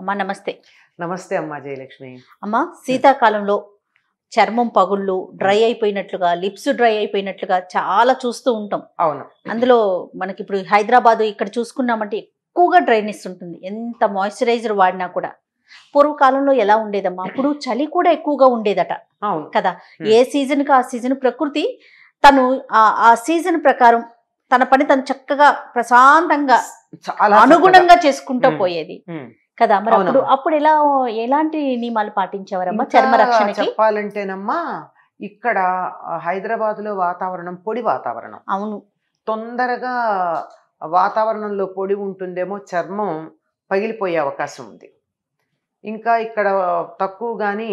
అమ్మా నమస్తే నమస్తే అమ్మా జయలక్ష్మి అమ్మా శీతాకాలంలో చర్మం పగుళ్ళు డ్రై అయిపోయినట్లుగా లిప్స్ డ్రై అయిపోయినట్లుగా చాలా చూస్తూ ఉంటాం అవును అందులో మనకి ఇప్పుడు హైదరాబాద్ ఇక్కడ చూసుకున్నామంటే ఎక్కువగా డ్రైనెస్ ఉంటుంది ఎంత మాయిశ్చరైజర్ వాడినా కూడా పూర్వకాలంలో ఎలా ఉండేదమ్మా అప్పుడు చలి కూడా ఎక్కువగా ఉండేదట కదా ఏ సీజన్ సీజన్కి ఆ సీజన్ ప్రకృతి తను ఆ సీజన్ ప్రకారం తన పని తను చక్కగా ప్రశాంతంగా చాలా అనుగుణంగా చేసుకుంటూ పోయేది కదా మరి అప్పుడు అప్పుడు ఎలా ఎలాంటి నియమాలు పాటించేవారమ్మా చర్మ రక్షణ చెప్పాలంటేనమ్మా ఇక్కడ హైదరాబాద్ లో వాతావరణం పొడి వాతావరణం అవును తొందరగా వాతావరణంలో పొడి ఉంటుందేమో చర్మం పగిలిపోయే అవకాశం ఉంది ఇంకా ఇక్కడ తక్కువ కానీ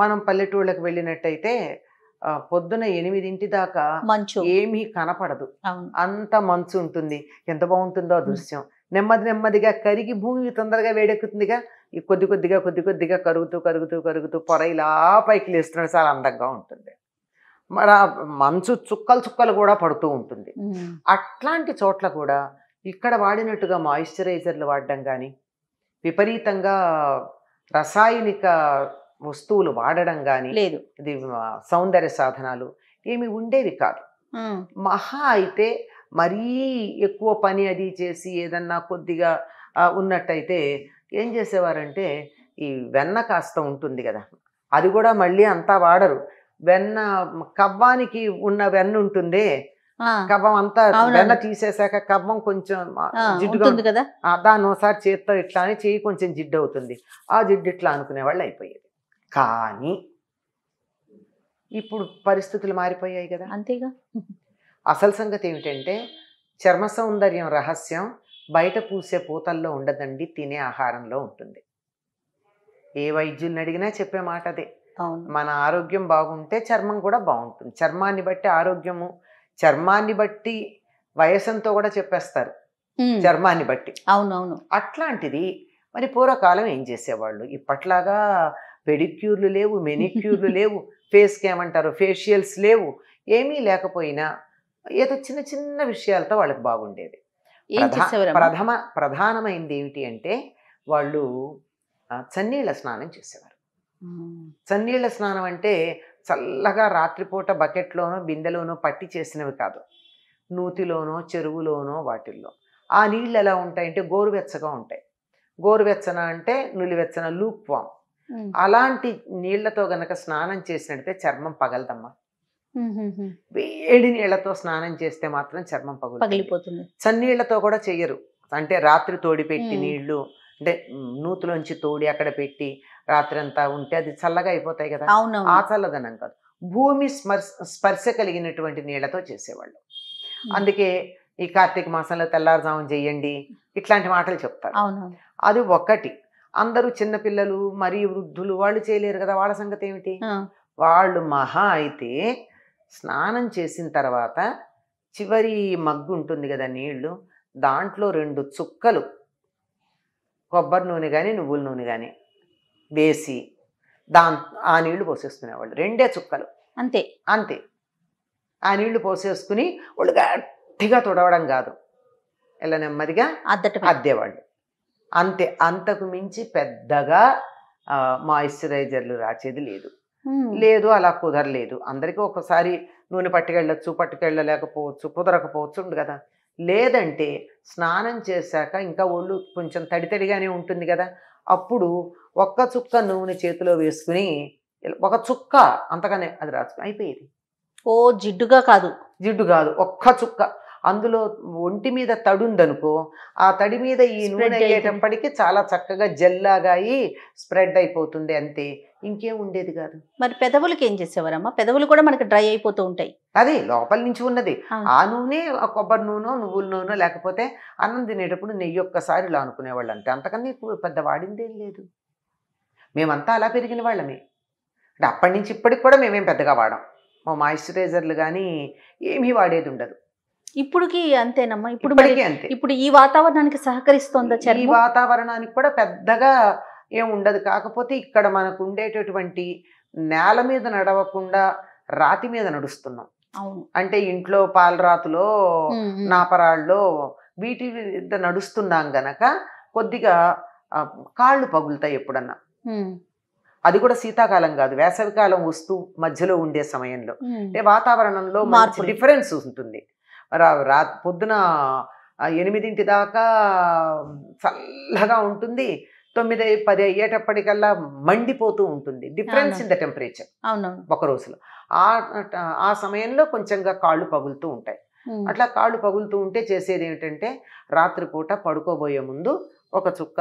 మనం పల్లెటూళ్ళకి వెళ్ళినట్టయితే పొద్దున ఎనిమిదింటి దాకా మంచు ఏమీ కనపడదు అంత మంచు ఉంటుంది ఎంత బాగుంటుందో దృశ్యం నెమ్మది నెమ్మదిగా కరిగి భూమి తొందరగా వేడెక్కుతుందిగా ఈ కొద్ది కొద్దిగా కొద్ది కొద్దిగా కరుగుతూ కరుగుతూ కరుగుతూ పొర ఇలా పైకి లేస్తున్నాడు చాలా అందంగా ఉంటుంది మరి మంచు చుక్కలు చుక్కలు కూడా పడుతూ ఉంటుంది అట్లాంటి చోట్ల కూడా ఇక్కడ వాడినట్టుగా మాయిశ్చరైజర్లు వాడడం కానీ విపరీతంగా రసాయనిక వస్తువులు వాడడం కానీ లేదు ఇది సౌందర్య సాధనాలు ఏమి ఉండేవి కాదు మహా అయితే మరీ ఎక్కువ పని అది చేసి ఏదన్నా కొద్దిగా ఉన్నట్టయితే ఏం చేసేవారంటే ఈ వెన్న కాస్త ఉంటుంది కదా అది కూడా మళ్ళీ అంతా వాడరు వెన్న కవ్వానికి ఉన్న వెన్న ఉంటుందే కవ్వం అంతా వెన్న తీసేసాక కవ్వం కొంచెం జిడ్డుగా కదా దాన్ని ఒకసారి చేత్తో ఇట్లా అని చేయి కొంచెం జిడ్డు అవుతుంది ఆ జిడ్డు ఇట్లా అనుకునే వాళ్ళు అయిపోయేది కానీ ఇప్పుడు పరిస్థితులు మారిపోయాయి కదా అంతేగా అసలు సంగతి ఏమిటంటే చర్మ సౌందర్యం రహస్యం బయట పూసే పూతల్లో ఉండదండి తినే ఆహారంలో ఉంటుంది ఏ వైద్యుల్ని అడిగినా చెప్పే మాట అదే మన ఆరోగ్యం బాగుంటే చర్మం కూడా బాగుంటుంది చర్మాన్ని బట్టి ఆరోగ్యము చర్మాన్ని బట్టి వయసంతో కూడా చెప్పేస్తారు చర్మాన్ని బట్టి అవునవును అట్లాంటిది మరి పూర్వకాలం ఏం చేసేవాళ్ళు ఇప్పట్లాగా పెడిక్యూర్లు లేవు మెనిక్యూర్లు లేవు ఫేస్కి ఏమంటారు ఫేషియల్స్ లేవు ఏమీ లేకపోయినా ఏదో చిన్న చిన్న విషయాలతో వాళ్ళకి బాగుండేది ప్రథమ ప్రధానమైంది ఏమిటి అంటే వాళ్ళు చన్నీళ్ళ స్నానం చేసేవారు చన్నీళ్ళ స్నానం అంటే చల్లగా రాత్రిపూట బకెట్లోనో బిందెలోనో పట్టి చేసినవి కాదు నూతిలోనో చెరువులోనో వాటిల్లో ఆ నీళ్ళు ఎలా ఉంటాయంటే గోరువెచ్చగా ఉంటాయి గోరువెచ్చన అంటే నులివెచ్చన లూక్వామ్ అలాంటి నీళ్లతో గనక స్నానం చేసినట్టయితే చర్మం పగలదమ్మా వేడి నీళ్లతో స్నానం చేస్తే మాత్రం చర్మం పగులు పగిలిపోతుంది చన్నీళ్లతో కూడా చెయ్యరు అంటే రాత్రి తోడి పెట్టి నీళ్లు అంటే నూతులోంచి తోడి అక్కడ పెట్టి రాత్రి అంతా ఉంటే అది చల్లగా అయిపోతాయి కదా ఆ చల్లదనం కాదు భూమి స్పర్శ కలిగినటువంటి నీళ్లతో చేసేవాళ్ళు అందుకే ఈ కార్తీక మాసంలో తెల్లారుజామం చేయండి ఇట్లాంటి మాటలు చెప్తారు అది ఒకటి అందరూ చిన్నపిల్లలు మరియు వృద్ధులు వాళ్ళు చేయలేరు కదా వాళ్ళ సంగతి ఏమిటి వాళ్ళు మహా అయితే స్నానం చేసిన తర్వాత చివరి మగ్గు ఉంటుంది కదా నీళ్లు దాంట్లో రెండు చుక్కలు కొబ్బరి నూనె కానీ నువ్వుల నూనె కానీ వేసి దా ఆ నీళ్లు పోసేసుకునేవాళ్ళు రెండే చుక్కలు అంతే అంతే ఆ నీళ్లు పోసేసుకుని వాళ్ళు గట్టిగా తుడవడం కాదు ఇలా నెమ్మదిగా అద్దట అద్దేవాళ్ళు అంతే అంతకు మించి పెద్దగా మాయిశ్చరైజర్లు రాచేది లేదు లేదు అలా కుదరలేదు అందరికీ ఒకసారి నూనె పట్టుకెళ్ళచ్చు పట్టుకెళ్ళలేకపోవచ్చు కుదరకపోవచ్చు ఉండు కదా లేదంటే స్నానం చేశాక ఇంకా ఒళ్ళు కొంచెం తడితడిగానే ఉంటుంది కదా అప్పుడు ఒక్క చుక్క నూనె చేతిలో వేసుకుని ఒక చుక్క అంతగానే అది రాసుకుని అయిపోయేది ఓ జిడ్డుగా కాదు జిడ్డు కాదు ఒక్క చుక్క అందులో ఒంటి మీద తడు ఉందనుకో ఆ తడి మీద ఈ నూనె అయ్యేటప్పటికి చాలా చక్కగా జల్లాగా అయి స్ప్రెడ్ అయిపోతుంది అంతే ఇంకేం ఉండేది కాదు మరి పెదవులకి ఏం చేసేవారమ్మా పెదవులు కూడా మనకి డ్రై అయిపోతూ ఉంటాయి అది లోపల నుంచి ఉన్నది ఆ నూనె కొబ్బరి నూనె నువ్వుల నూనె లేకపోతే అన్నం తినేటప్పుడు నెయ్యి ఒక్కసారి ఇలా అనుకునేవాళ్ళు అంటే అంతకన్నా పెద్ద వాడిందేం లేదు మేమంతా అలా పెరిగిన వాళ్ళమే అంటే అప్పటి నుంచి ఇప్పటికి కూడా మేమేం పెద్దగా వాడాం మా మాయిశ్చరైజర్లు కానీ ఏమీ వాడేది ఉండదు ఇప్పటికి అంతేనమ్మా ఇప్పుడు ఇప్పుడు ఈ వాతావరణానికి సహకరిస్తోందా ఈ వాతావరణానికి కూడా పెద్దగా ఏం ఉండదు కాకపోతే ఇక్కడ మనకు ఉండేటటువంటి నేల మీద నడవకుండా రాతి మీద నడుస్తున్నాం అంటే ఇంట్లో పాలరాతులో నాపరాళ్ళలో వీటి మీద నడుస్తున్నాం గనక కొద్దిగా కాళ్ళు పగులుతాయి ఎప్పుడన్నా అది కూడా శీతాకాలం కాదు వేసవికాలం వస్తూ మధ్యలో ఉండే సమయంలో అంటే వాతావరణంలో మార్పు డిఫరెన్స్ ఉంటుంది రా పొద్దున ఎనిమిదింటి దాకా చల్లగా ఉంటుంది తొమ్మిది పది అయ్యేటప్పటికల్లా మండిపోతూ ఉంటుంది డిఫరెన్స్ ఇన్ ద టెంపరేచర్ ఒక రోజులో ఆ సమయంలో కొంచెంగా కాళ్ళు పగులుతూ ఉంటాయి అట్లా కాళ్ళు పగులుతూ ఉంటే చేసేది ఏమిటంటే రాత్రిపూట పడుకోబోయే ముందు ఒక చుక్క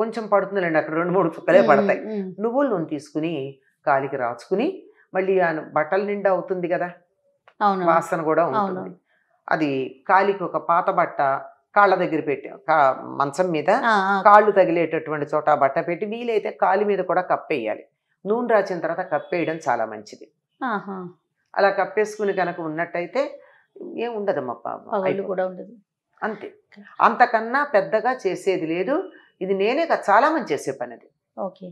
కొంచెం పడుతుందిలేండి అక్కడ రెండు మూడు చుక్కలే పడతాయి నువ్వులు నూనె తీసుకుని కాలికి రాచుకుని మళ్ళీ బట్టల నిండా అవుతుంది కదా వాసన కూడా ఉంటుంది అది కాలికి ఒక పాత బట్ట కాళ్ళ దగ్గర పెట్టి మంచం మీద కాళ్ళు తగిలేటటువంటి చోట బట్ట పెట్టి వీలైతే కాలు మీద కూడా కప్పేయాలి నూనె రాసిన తర్వాత కప్పేయడం చాలా మంచిది అలా కప్పేసుకుని కనుక ఉన్నట్టయితే ఏం ఉండదమ్మా కూడా ఉండదు అంతే అంతకన్నా పెద్దగా చేసేది లేదు ఇది నేనే చాలా మంది చేసే పని అది ఓకే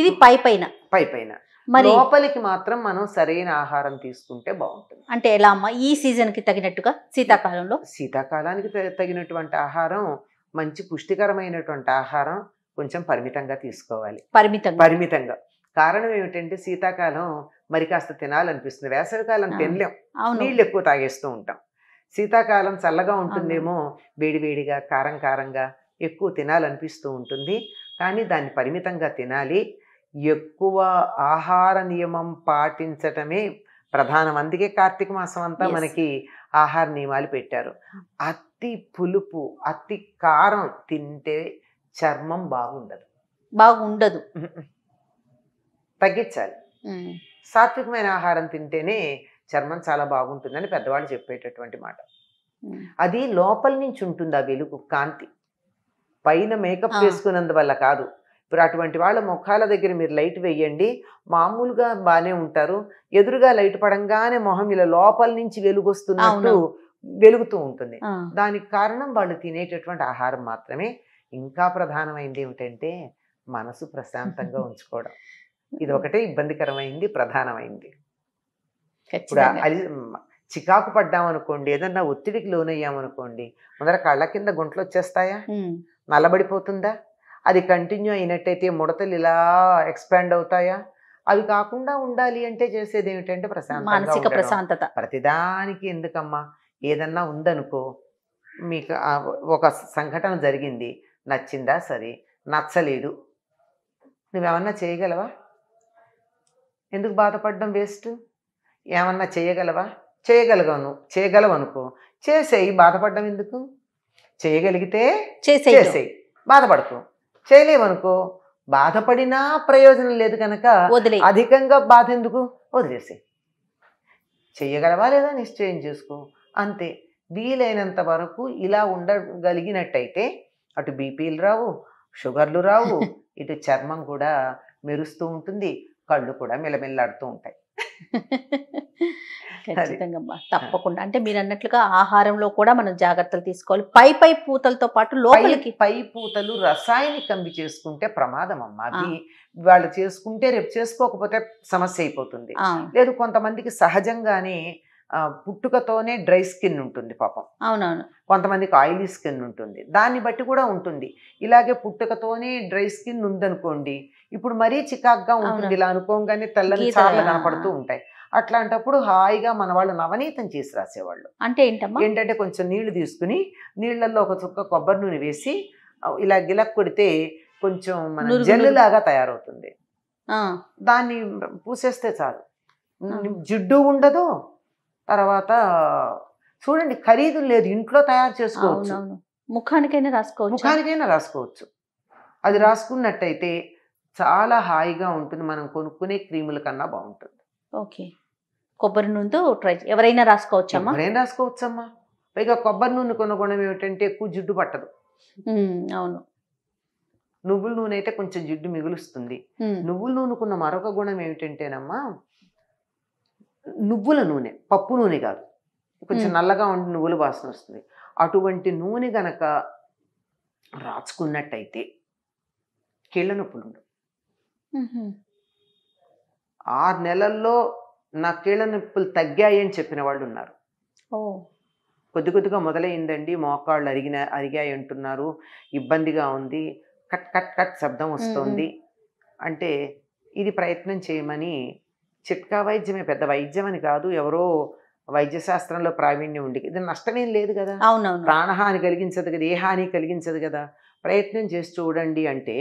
ఇది పై పైన పై పైన మరి లోపలికి మాత్రం మనం సరైన ఆహారం తీసుకుంటే బాగుంటుంది అంటే ఎలా అమ్మా ఈ సీజన్ కి తగినట్టుగా శీతాకాలంలో శీతాకాలానికి తగినటువంటి ఆహారం మంచి పుష్టికరమైనటువంటి ఆహారం కొంచెం పరిమితంగా తీసుకోవాలి పరిమితంగా పరిమితంగా కారణం ఏమిటంటే శీతాకాలం మరి కాస్త తినాలనిపిస్తుంది వేసవికాలం తినలేం నీళ్ళు ఎక్కువ తాగేస్తూ ఉంటాం శీతాకాలం చల్లగా ఉంటుందేమో వేడివేడిగా కారం కారంగా ఎక్కువ తినాలనిపిస్తూ ఉంటుంది కానీ దాన్ని పరిమితంగా తినాలి ఎక్కువ ఆహార నియమం పాటించటమే ప్రధానం అందుకే కార్తీక మాసం అంతా మనకి ఆహార నియమాలు పెట్టారు hmm. అతి పులుపు అతి కారం తింటే చర్మం బాగుండదు బాగుండదు తగ్గించాలి hmm. సాత్వికమైన ఆహారం తింటేనే చర్మం చాలా బాగుంటుందని పెద్దవాళ్ళు చెప్పేటటువంటి మాట hmm. అది లోపల నుంచి ఉంటుంది ఆ వెలుగు కాంతి పైన మేకప్ వేసుకున్నందువల్ల కాదు ఇప్పుడు అటువంటి వాళ్ళ ముఖాల దగ్గర మీరు లైట్ వేయండి మామూలుగా బాగానే ఉంటారు ఎదురుగా లైట్ పడంగానే మొహం ఇలా లోపల నుంచి వెలుగొస్తున్నట్టు వెలుగుతూ ఉంటుంది దానికి కారణం వాళ్ళు తినేటటువంటి ఆహారం మాత్రమే ఇంకా ప్రధానమైంది ఏమిటంటే మనసు ప్రశాంతంగా ఉంచుకోవడం ఇది ఒకటే ఇబ్బందికరమైంది ప్రధానమైంది ఇప్పుడు అది చికాకు పడ్డామనుకోండి ఏదన్నా ఒత్తిడికి లోనయ్యామనుకోండి ముందర కళ్ళ కింద గుంటలు వచ్చేస్తాయా నల్లబడిపోతుందా అది కంటిన్యూ అయినట్టయితే ముడతలు ఇలా ఎక్స్పాండ్ అవుతాయా అవి కాకుండా ఉండాలి అంటే చేసేది ఏమిటంటే ప్రశాంత మానసిక ప్రశాంతత ప్రతిదానికి ఎందుకమ్మా ఏదన్నా ఉందనుకో మీకు ఒక సంఘటన జరిగింది నచ్చిందా సరే నచ్చలేదు నువ్వేమన్నా చేయగలవా ఎందుకు బాధపడడం వేస్ట్ ఏమన్నా చేయగలవా చేయగలగను చేయగలవనుకో చేసేయి బాధపడ్డం ఎందుకు చేయగలిగితే చేసేయి బాధపడకు చేయలేమనుకో బాధపడినా ప్రయోజనం లేదు కనుక వదిలే అధికంగా బాధ ఎందుకు వదిలేసి చెయ్యగలవా లేదా నిశ్చయం చేసుకో అంతే వీలైనంత వరకు ఇలా ఉండగలిగినట్టయితే అటు బీపీలు రావు షుగర్లు రావు ఇటు చర్మం కూడా మెరుస్తూ ఉంటుంది కళ్ళు కూడా మెలమెల్లాడుతూ ఉంటాయి ఖచ్చితంగా తప్పకుండా అంటే మీరు అన్నట్లుగా ఆహారంలో కూడా మనం జాగ్రత్తలు తీసుకోవాలి పై పై పూతలతో పాటు లోపలికి పై పూతలు రసాయనికం చేసుకుంటే ప్రమాదం అమ్మ అది వాళ్ళు చేసుకుంటే రేపు చేసుకోకపోతే సమస్య అయిపోతుంది లేదు కొంతమందికి సహజంగానే పుట్టుకతోనే డ్రై స్కిన్ ఉంటుంది పాపం అవునవును కొంతమందికి ఆయిలీ స్కిన్ ఉంటుంది దాన్ని బట్టి కూడా ఉంటుంది ఇలాగే పుట్టుకతోనే డ్రై స్కిన్ ఉందనుకోండి ఇప్పుడు మరీ చికాగ్గా ఉంటుంది ఇలా అనుకోగానే తెల్లని చాలా కనపడుతూ ఉంటాయి అట్లాంటప్పుడు హాయిగా మన వాళ్ళు నవనీతం చేసి రాసేవాళ్ళు అంటే ఏంటమ్మా ఏంటంటే కొంచెం నీళ్లు తీసుకుని నీళ్లలో ఒక చుక్క కొబ్బరి నూనె వేసి ఇలా గిలక్ కొడితే కొంచెం మన జల్లు లాగా తయారవుతుంది దాన్ని పూసేస్తే చాలు జిడ్డు ఉండదు తర్వాత చూడండి ఖరీదు లేదు ఇంట్లో తయారు చేసుకోవచ్చు ముఖానికైనా రాసుకోవచ్చు ముఖానికైనా రాసుకోవచ్చు అది రాసుకున్నట్టయితే చాలా హాయిగా ఉంటుంది మనం కొనుక్కునే క్రీముల కన్నా బాగుంటుంది ఓకే కొబ్బరి నూనెతో ట్రై ఎవరైనా రాసుకోవచ్చమ్మా ఎవరైనా రాసుకోవచ్చమ్మా పైగా కొబ్బరి నూనె కొనుగోణం ఏమిటంటే ఎక్కువ జిడ్డు పట్టదు అవును నువ్వుల నూనె అయితే కొంచెం జిడ్డు మిగులుస్తుంది నువ్వుల నూనెకున్న మరొక గుణం ఏమిటంటేనమ్మా నువ్వుల నూనె పప్పు నూనె కాదు కొంచెం నల్లగా ఉండి నువ్వుల వాసన వస్తుంది అటువంటి నూనె గనక రాచుకున్నట్టయితే కీళ్ళ నొప్పులు ఉండవు ఆరు నెలల్లో నా కీళ్ళ నొప్పులు తగ్గాయి అని చెప్పిన వాళ్ళు ఉన్నారు కొద్ది కొద్దిగా మొదలైందండి మోకాళ్ళు అరిగిన అరిగాయి అంటున్నారు ఇబ్బందిగా ఉంది కట్ కట్ కట్ శబ్దం వస్తుంది అంటే ఇది ప్రయత్నం చేయమని చిట్కా వైద్యమే పెద్ద వైద్యం అని కాదు ఎవరో వైద్య శాస్త్రంలో ప్రావీణ్యం ఉండి ఇది నష్టమేం లేదు కదా ప్రాణహాని కలిగించదు కదా ఏ హాని కలిగించదు కదా ప్రయత్నం చేసి చూడండి అంటే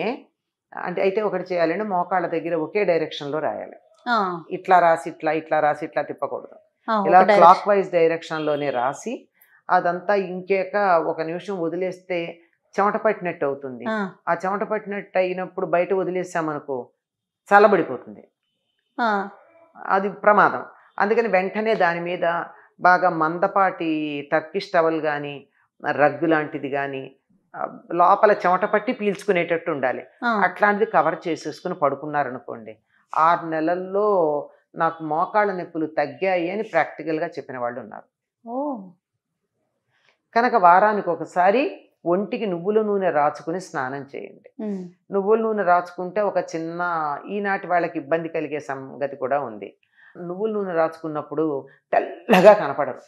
అంటే అయితే ఒకటి చేయాలంటే మోకాళ్ళ దగ్గర ఒకే డైరెక్షన్లో రాయాలి ఇట్లా రాసి ఇట్లా ఇట్లా రాసి ఇట్లా తిప్పకూడదు ఇలా క్లాక్ వైజ్ డైరెక్షన్ లోనే రాసి అదంతా ఇంకేక ఒక నిమిషం వదిలేస్తే చెమట పట్టినట్టు అవుతుంది ఆ చెమట పట్టినట్టు అయినప్పుడు బయట వదిలేసామనుకో చల్లబడిపోతుంది అది ప్రమాదం అందుకని వెంటనే దాని మీద బాగా మందపాటి టర్కీ స్టవల్ కానీ రగ్గు లాంటిది కానీ లోపల చెమట పట్టి పీల్చుకునేటట్టు ఉండాలి అట్లాంటిది కవర్ చేసేసుకుని పడుకున్నారనుకోండి ఆరు నెలల్లో నాకు మోకాళ్ళ నొప్పులు తగ్గాయి అని ప్రాక్టికల్గా చెప్పిన వాళ్ళు ఉన్నారు కనుక వారానికి ఒకసారి ఒంటికి నువ్వుల నూనె రాచుకుని స్నానం చేయండి నువ్వుల నూనె రాచుకుంటే ఒక చిన్న ఈనాటి వాళ్ళకి ఇబ్బంది కలిగే సంగతి కూడా ఉంది నువ్వుల నూనె రాచుకున్నప్పుడు తెల్లగా కనపడరు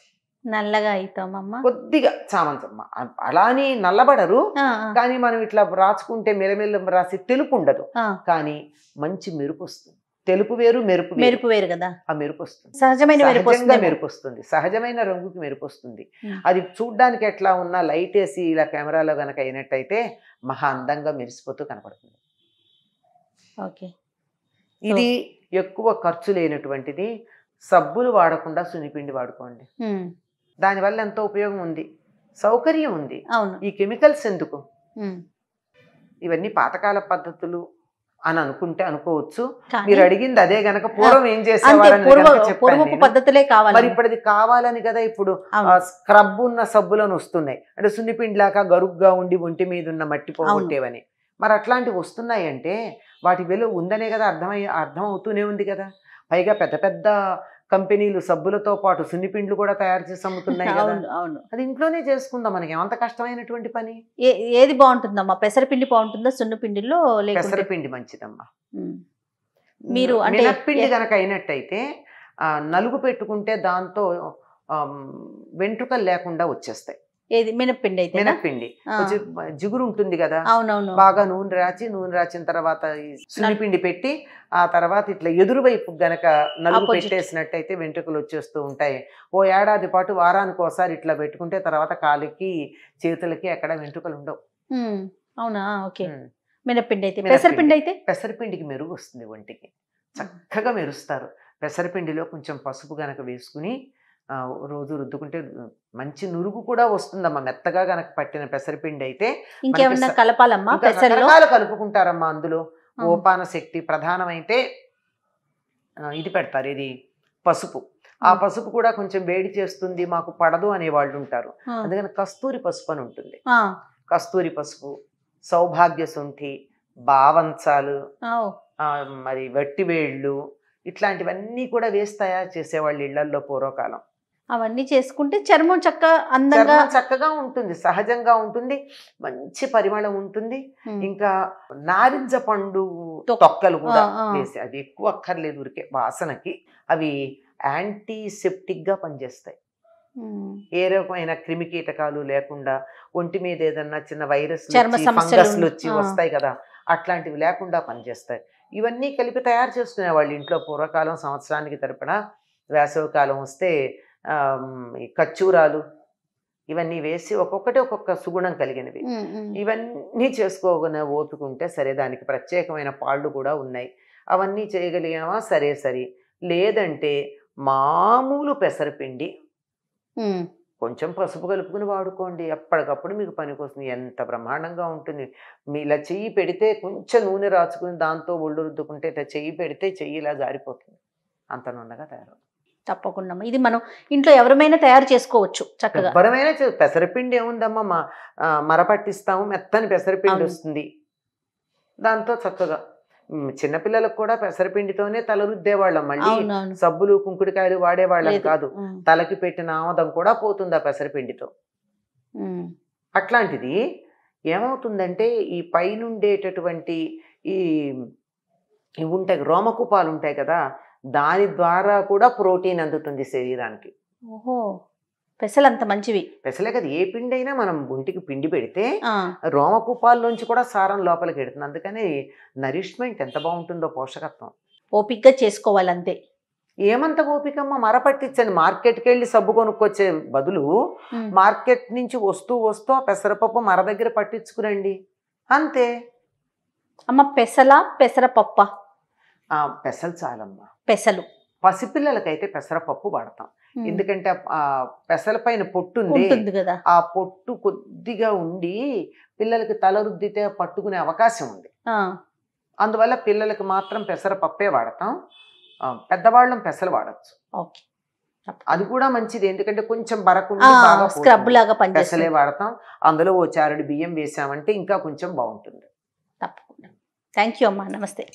నల్లగా అవుతామమ్మా కొద్దిగా చామంతమ్మ అలానే నల్లబడరు కానీ మనం ఇట్లా రాచుకుంటే మెరమెల్ల రాసి తెలుపు ఉండదు కానీ మంచి మెరుపు వస్తుంది తెలుపు వేరు మెరుపు మెరుపు వేరు కదా ఆ మెరుపు వస్తుంది సహజమైన మెరుపు వస్తుంది సహజమైన రంగుకి మెరుపు వస్తుంది అది చూడ్డానికి ఎట్లా ఉన్నా లైట్ వేసి ఇలా కెమెరాలో గనక అయినట్టయితే మహా అందంగా మెరిసిపోతూ కనపడుతుంది ఓకే ఇది ఎక్కువ ఖర్చు లేనటువంటిది సబ్బులు వాడకుండా సునిపిండి వాడుకోండి దానివల్ల ఎంతో ఉపయోగం ఉంది సౌకర్యం ఉంది అవును ఈ కెమికల్స్ ఎందుకు ఇవన్నీ పాతకాల పద్ధతులు అని అనుకుంటే అనుకోవచ్చు మీరు అడిగింది అదే గనక పూర్వం ఏం చేసేవారు పద్ధతులే ఇప్పుడు అది కావాలని కదా ఇప్పుడు స్క్రబ్ ఉన్న సబ్బులను వస్తున్నాయి అంటే సున్నిపిండిలాగా గరుగ్గా ఉండి ఒంటి మీద ఉన్న మట్టి పోగొట్టేవని మరి అట్లాంటివి వస్తున్నాయి అంటే వాటి విలువ ఉందనే కదా అర్థమై అర్థం అవుతూనే ఉంది కదా పైగా పెద్ద పెద్ద కంపెనీలు సబ్బులతో పాటు సున్నిపిండ్లు కూడా తయారు చేసి అమ్ముతున్నాయి అవును అది ఇంట్లోనే చేసుకుందాం మనకి ఎంత కష్టమైనటువంటి పని ఏది బాగుంటుందమ్మా పెసరపిండి బాగుంటుందా సున్నిపిండిలో పెసరపిండి మంచిదమ్మా మీరు మినప్పిండి కనుక అయినట్టయితే నలుగు పెట్టుకుంటే దాంతో వెంట్రుకలు లేకుండా వచ్చేస్తాయి ఏది మినప్పిండి అయితే మినప్పిండి జిగురు ఉంటుంది కదా అవునవును బాగా నూనె రాచి నూనె రాచిన తర్వాత సున్నిపిండి పెట్టి ఆ తర్వాత ఇట్లా ఎదురు వైపు గనక నలుగు పెట్టేసినట్టయితే వెంట్రుకలు వచ్చేస్తూ ఉంటాయి ఓ ఏడాది పాటు వారానికి ఒకసారి ఇట్లా పెట్టుకుంటే తర్వాత కాలికి చేతులకి అక్కడ వెంట్రుకలు ఉండవు అవునా ఓకే మినప్పిండి అయితే పెసరపిండి అయితే పెసరపిండికి మెరుగు వస్తుంది ఒంటికి చక్కగా మెరుస్తారు పెసరపిండిలో కొంచెం పసుపు గనక వేసుకుని రోజు రుద్దుకుంటే మంచి నురుగు కూడా వస్తుందమ్మా మెత్తగా గనక పట్టిన పెసరపిండి అయితే ఇంకేమన్నా కలపాలమ్మా కలుపుకుంటారమ్మా అందులో ఓపాన శక్తి ప్రధానమైతే ఇది పెడతారు ఇది పసుపు ఆ పసుపు కూడా కొంచెం వేడి చేస్తుంది మాకు పడదు అనే వాళ్ళు ఉంటారు అందుకని కస్తూరి పసుపు అని ఉంటుంది కస్తూరి పసుపు సౌభాగ్య శుంఠి బావంచాలు మరి వట్టివేళ్ళు ఇట్లాంటివన్నీ కూడా వేసి తయారు చేసేవాళ్ళు ఇళ్లల్లో పూర్వకాలం అవన్నీ చేసుకుంటే చర్మం చక్క అందంగా చక్కగా ఉంటుంది సహజంగా ఉంటుంది మంచి పరిమళం ఉంటుంది ఇంకా నారింజ పండు తొక్కలు కూడా వేసి అవి ఎక్కువ అక్కర్లేదు ఉరికే వాసనకి అవి యాంటీసెప్టిక్ గా పనిచేస్తాయి ఏ రకమైన క్రిమి కీటకాలు లేకుండా ఒంటి మీద ఏదన్నా చిన్న వైరస్ ఫంగస్లు వచ్చి వస్తాయి కదా అట్లాంటివి లేకుండా పనిచేస్తాయి ఇవన్నీ కలిపి తయారు చేసుకునే వాళ్ళు ఇంట్లో పూర్వకాలం సంవత్సరానికి తరపున వేసవకాలం వస్తే ఖర్చూరాలు ఇవన్నీ వేసి ఒక్కొక్కటి ఒక్కొక్క సుగుణం కలిగినవి ఇవన్నీ చేసుకోకుండా ఓపిక ఉంటే సరే దానికి ప్రత్యేకమైన పాళ్ళు కూడా ఉన్నాయి అవన్నీ చేయగలిగామా సరే సరే లేదంటే మామూలు పెసరపిండి కొంచెం పసుపు కలుపుకుని వాడుకోండి ఎప్పటికప్పుడు మీకు పనికొస్తుంది ఎంత బ్రహ్మాండంగా ఉంటుంది మీ ఇలా చెయ్యి పెడితే కొంచెం నూనె రాచుకుని దాంతో ఒళ్ళు రుద్దుకుంటే ఇట్లా చెయ్యి పెడితే చెయ్యి ఇలా జారిపోతుంది అంత నున్నగా తయారవుతుంది తప్పకుండా ఇది మనం ఇంట్లో ఎవరమైనా తయారు చేసుకోవచ్చు చక్కగా ఎవరమైనా పెసరపిండి ఏముందమ్మా మా మరపట్టిస్తాము మెత్తని పెసరపిండి వస్తుంది దాంతో చక్కగా చిన్నపిల్లలకు కూడా పెసరపిండితోనే తల రుద్దేవాళ్ళం మళ్ళీ సబ్బులు కుంకుడికాయలు వాడేవాళ్ళం కాదు తలకి పెట్టిన ఆమదం కూడా పోతుంది ఆ పెసరపిండితో అట్లాంటిది ఏమవుతుందంటే ఈ పైనుండేటటువంటి ఈ ఇవి ఉంటాయి రోమకుపాలు ఉంటాయి కదా దాని ద్వారా కూడా ప్రోటీన్ అందుతుంది శరీరానికి ఓహో పెసలు అంత మంచివి పెసలే కదా ఏ పిండి అయినా మనం గుంటికి పిండి పెడితే రోమకూపాల్లోంచి కూడా సారం లోపలికి పెడుతుంది అందుకని నరిష్మెంట్ ఎంత బాగుంటుందో పోషకత్వం ఓపిక చేసుకోవాలి అంతే ఏమంత ఓపికమ్మ మరపట్టించండి మార్కెట్కి వెళ్ళి సబ్బు కొనుక్కొచ్చే బదులు మార్కెట్ నుంచి వస్తూ వస్తూ పెసరపప్పు మర దగ్గర పట్టించుకురండి అంతే అమ్మ పెసల పెసరపప్ప పెసలు చాలమ్మా పెసలు పసిపిల్లలకైతే పెసరపప్పు వాడతాం ఎందుకంటే ఆ పెసల పైన పొట్టు ఉంది ఆ పొట్టు కొద్దిగా ఉండి పిల్లలకి తల రుద్దితే పట్టుకునే అవకాశం ఉంది అందువల్ల పిల్లలకి మాత్రం పెసరపప్పే వాడతాం పెద్దవాళ్ళం పెసలు వాడచ్చు అది కూడా మంచిది ఎందుకంటే కొంచెం బరకుండా పెసలే వాడతాం అందులో ఓ చారుడు బియ్యం వేసామంటే ఇంకా కొంచెం బాగుంటుంది తప్పకుండా థ్యాంక్ యూ అమ్మా నమస్తే